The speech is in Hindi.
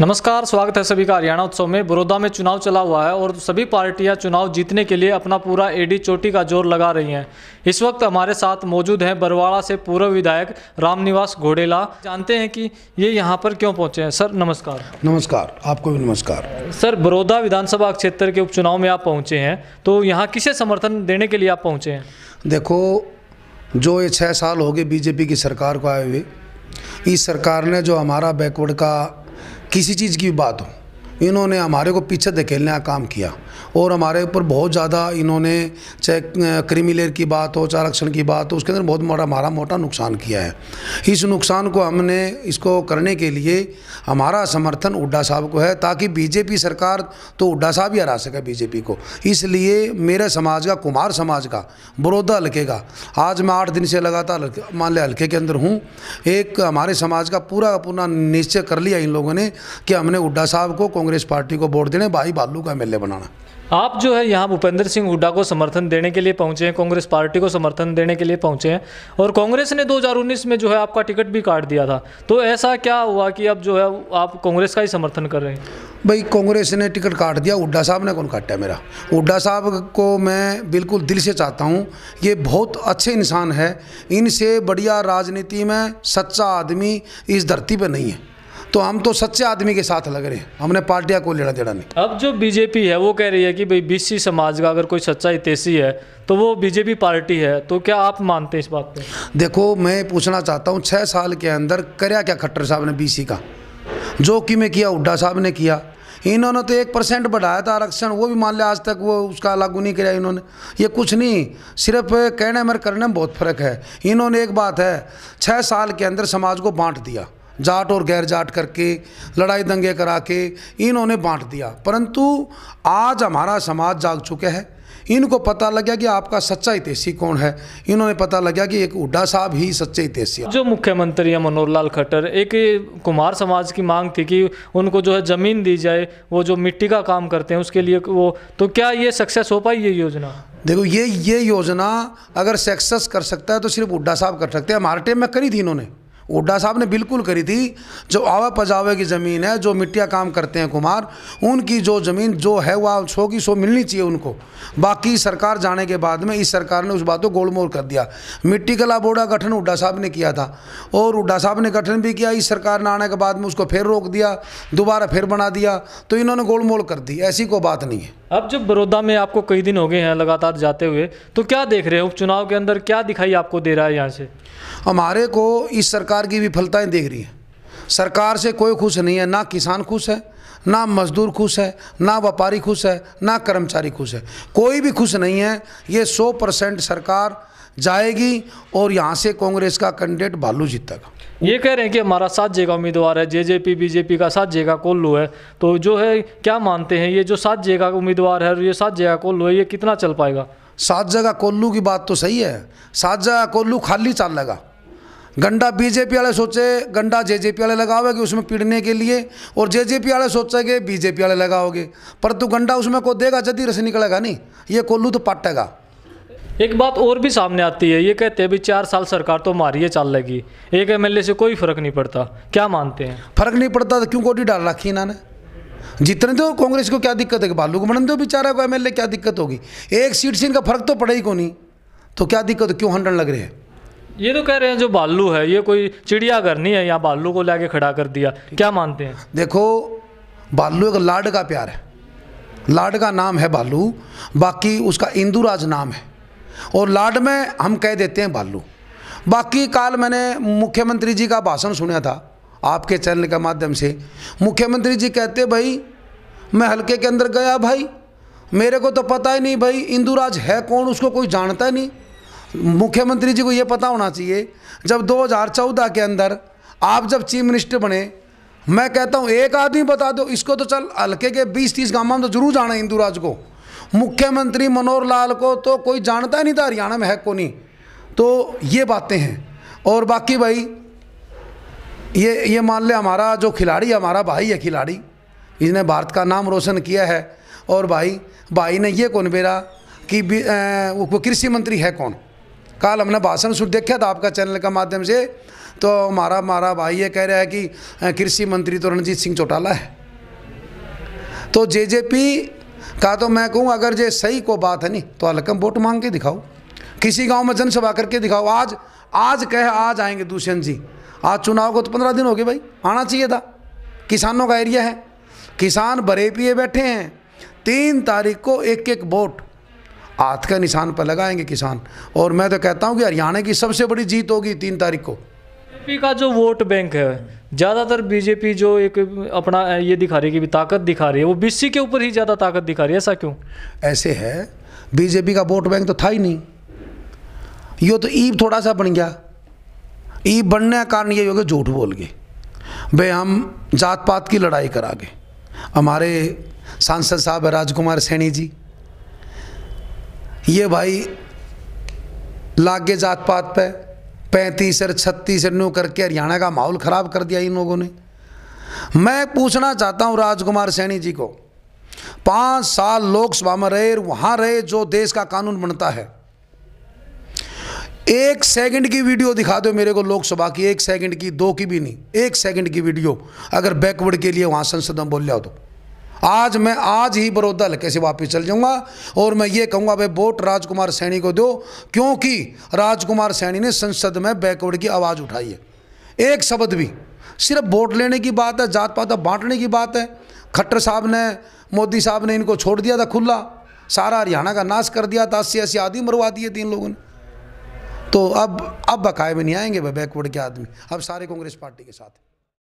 नमस्कार स्वागत है सभी का हरियाणा उत्सव में बड़ौदा में चुनाव चला हुआ है और सभी पार्टियां चुनाव जीतने के लिए अपना पूरा एडी चोटी का जोर लगा रही हैं इस वक्त हमारे साथ मौजूद हैं बरवाड़ा से पूर्व विधायक रामनिवास घोडेला जानते हैं कि ये यहाँ पर क्यों पहुँचे हैं सर नमस्कार नमस्कार आपको भी नमस्कार सर बड़ौदा विधानसभा क्षेत्र के उपचुनाव में आप पहुँचे हैं तो यहाँ किसे समर्थन देने के लिए आप पहुँचे हैं देखो जो ये छः साल हो गए बीजेपी की सरकार को आए हुए इस सरकार ने जो हमारा बैकवर्ड का किसी चीज़ की बात हो इन्होंने हमारे को पीछे धकेलने का काम किया और हमारे ऊपर बहुत ज़्यादा इन्होंने चाहे क्रीमी की बात हो चाहे आरक्षण की बात हो उसके अंदर बहुत मोटा मारा मोटा नुकसान किया है इस नुकसान को हमने इसको करने के लिए हमारा समर्थन हुड्डा साहब को है ताकि बीजेपी सरकार तो हुड्डा साहब ही हरा सके बीजेपी को इसलिए मेरे समाज का कुमार समाज का बड़ौदा हल्के का आज मैं आठ दिन से लगातार मान लिया हल्के के अंदर हूँ एक हमारे समाज का पूरा पूरा निश्चय कर लिया इन लोगों ने कि हमने हुड्डा साहब को कांग्रेस पार्टी को वोट देने भाई बालू का एम बनाना आप जो है यहाँ भूपेंद्र सिंह हुड्डा को समर्थन देने के लिए पहुंचे हैं कांग्रेस पार्टी को समर्थन देने के लिए पहुंचे हैं और कांग्रेस ने 2019 में जो है आपका टिकट भी काट दिया था तो ऐसा क्या हुआ कि अब जो है आप कांग्रेस का ही समर्थन कर रहे हैं भाई कांग्रेस ने टिकट काट दिया हुड्डा साहब ने कौन काटा मेरा हुड्डा साहब को मैं बिल्कुल दिल से चाहता हूँ ये बहुत अच्छे इंसान है इनसे बढ़िया राजनीति में सच्चा आदमी इस धरती पर नहीं है तो हम तो सच्चे आदमी के साथ लग रहे हैं हमने पार्टियां को लेना देना नहीं अब जो बीजेपी है वो कह रही है कि भाई बीसी समाज का अगर कोई सच्चा हितेशी है तो वो बीजेपी पार्टी है तो क्या आप मानते हैं इस बात पर देखो मैं पूछना चाहता हूँ छः साल के अंदर कराया क्या खट्टर साहब ने बीसी का जो कि मैं किया हुड्डा साहब ने किया इन्होंने तो एक परसेंट बढ़ाया था आरक्षण वो भी मान लिया आज तक वो उसका लागू नहीं किया इन्होंने ये कुछ नहीं सिर्फ कहने में करने में बहुत फर्क है इन्होंने एक बात है छः साल के अंदर समाज को बांट दिया जाट और गैर जाट करके लड़ाई दंगे करा के इन्होंने बांट दिया परंतु आज हमारा समाज जाग चुके है इनको पता लग गया कि आपका सच्चा इतिहासी कौन है इन्होंने पता लग गया कि एक उड्डा साहब ही सच्चे इतिहासी जो मुख्यमंत्री है मनोहर लाल खट्टर एक कुमार समाज की मांग थी कि उनको जो है ज़मीन दी जाए वो जो मिट्टी का काम करते हैं उसके लिए वो तो क्या ये सक्सेस हो पाई ये योजना देखो ये ये योजना अगर सक्सेस कर सकता है तो सिर्फ उड्डा साहब कर सकते हैं हमारे टाइम में करी थी इन्होंने ओडा साहब ने बिल्कुल करी थी जो आवा पजावे की ज़मीन है जो मिट्टिया काम करते हैं कुमार उनकी जो ज़मीन जो है वह सो की सो मिलनी चाहिए उनको बाकी सरकार जाने के बाद में इस सरकार ने उस बात को गोलमोल कर दिया मिट्टी कला बोर्ड का गठन हुड्डा साहब ने किया था और हुड्डा साहब ने गठन भी किया इस सरकार ने आने के बाद में उसको फिर रोक दिया दोबारा फिर बना दिया तो इन्होंने गोलमोल कर दी ऐसी कोई बात नहीं है अब जब बड़ौदा में आपको कई दिन हो गए हैं लगातार जाते हुए तो क्या देख रहे हैं उपचुनाव के अंदर क्या दिखाई आपको दे रहा है यहाँ से हमारे को इस सरकार सरकार की विफलताएं देख रही है सरकार से कोई खुश नहीं है ना किसान खुश है ना मजदूर खुश है ना व्यापारी खुश है ना कर्मचारी खुश है कोई भी खुश नहीं है ये 100 परसेंट सरकार जाएगी और यहाँ से कांग्रेस का कैंडिडेट भालू जीतेगा ये कह रहे हैं कि हमारा सात जगह उम्मीदवार है जेजेपी बीजेपी का सात जगह कोल्लू है तो जो है क्या मानते हैं ये जो सात जगह उम्मीदवार है और ये सात जगह कोल्लू है ये कितना चल पाएगा सात जगह कोल्लू की बात तो सही है सात जगह कोल्लू खाली चाल लगा गंडा बीजेपी वाले सोचे गंडा जेजेपी वाले लगाओगे उसमें पीड़ने के लिए और जेजेपी वाले सोचेंगे बीजेपी वाले लगाओगे परंतु गंडा उसमें को देगा जदि रस निकलेगा नहीं ये कोल्लू तो पाटेगा एक बात और भी सामने आती है ये कहते हैं भी चार साल सरकार तो मारिए चाल लगी एक एमएलए से कोई फर्क नहीं पड़ता क्या मानते हैं फर्क नहीं पड़ता तो क्यों कोटी डाल रखी इन्होंने जितने दो तो कांग्रेस को क्या दिक्कत है भालू को बनने दो बेचारे को एमएलए क्या दिक्कत होगी एक सीट से इनका फर्क तो पड़े ही को नहीं तो क्या दिक्कत क्यों हंडन लग रहे हैं ये तो कह रहे हैं जो बालू है ये कोई चिड़ियाघर नहीं है यहाँ बालू को लाके खड़ा कर दिया क्या मानते हैं देखो बालू एक लाड का प्यार है लाड का नाम है बालू बाकी उसका इंदुराज नाम है और लाड में हम कह देते हैं बालू बाकी काल मैंने मुख्यमंत्री जी का भाषण सुना था आपके चैनल के माध्यम से मुख्यमंत्री जी कहते भाई मैं हल्के के अंदर गया भाई मेरे को तो पता ही नहीं भाई इंदुराज है कौन उसको कोई जानता ही नहीं मुख्यमंत्री जी को ये पता होना चाहिए जब 2014 के अंदर आप जब चीफ मिनिस्टर बने मैं कहता हूँ एक आदमी बता दो इसको तो चल हल्के के 20-30 गांव में तो जरूर जाना हिंदू राज को मुख्यमंत्री मनोहर लाल को तो कोई जानता ही नहीं था हरियाणा में है को नहीं तो ये बातें हैं और बाकी भाई ये ये मान लें हमारा जो खिलाड़ी हमारा भाई है खिलाड़ी इसने भारत का नाम रोशन किया है और भाई भाई ने ये कौन बेरा कि वो कृषि मंत्री है कौन कल हमने भाषण सुट देखा था आपका चैनल के माध्यम से तो हमारा हमारा भाई ये कह रहा है कि कृषि मंत्री तो रणजीत सिंह चौटाला है तो जेजेपी का तो मैं कहूँ अगर जे सही को बात है नहीं तो अलकम वोट मांग के दिखाओ किसी गांव में जनसभा करके दिखाओ आज आज कहे आज आएंगे दूषंत जी आज चुनाव को तो पंद्रह दिन हो गए भाई आना चाहिए था किसानों का एरिया है किसान बरे पिए बैठे हैं तीन तारीख को एक एक वोट हाथ का निशान पर लगाएंगे किसान और मैं तो कहता हूँ कि हरियाणा की सबसे बड़ी जीत होगी तीन तारीख को बीजेपी का जो वोट बैंक है ज़्यादातर बीजेपी जो एक अपना ये दिखा रही है कि ताकत दिखा रही है वो बीसी के ऊपर ही ज़्यादा ताकत दिखा रही है ऐसा क्यों ऐसे है बीजेपी का वोट बैंक तो था ही नहीं यो तो ईब थोड़ा सा बन गया ईब बनने का कारण ये हो गया झूठ बोल गए भाई हम जात पात की लड़ाई करा गए हमारे सांसद साहब राजकुमार सैनी जी ये भाई लागे जात पात पे पैंतीस और छत्तीस नो करके हरियाणा का माहौल ख़राब कर दिया इन लोगों ने मैं पूछना चाहता हूँ राजकुमार सैनी जी को पाँच साल लोकसभा में रहे वहाँ रहे जो देश का कानून बनता है एक सेकंड की वीडियो दिखा दो मेरे को लोकसभा की एक सेकंड की दो की भी नहीं एक सेकंड की वीडियो अगर बैकवर्ड के लिए वहाँ संसद में बोल जाओ तो आज मैं आज ही बड़ौदा हल्के से वापस चल जाऊंगा और मैं ये कहूंगा भाई वोट राजकुमार सैनी को दो क्योंकि राजकुमार सैनी ने संसद में बैकवर्ड की आवाज़ उठाई है एक शब्द भी सिर्फ वोट लेने की बात है जात पात बांटने की बात है खट्टर साहब ने मोदी साहब ने इनको छोड़ दिया था खुला सारा हरियाणा का नाश कर दिया था अस्सी अस्सी आदमी मरवा दिए तीन लोगों ने तो अब अब बकाए में नहीं आएंगे भाई बैकवर्ड के आदमी अब सारे कांग्रेस पार्टी के साथ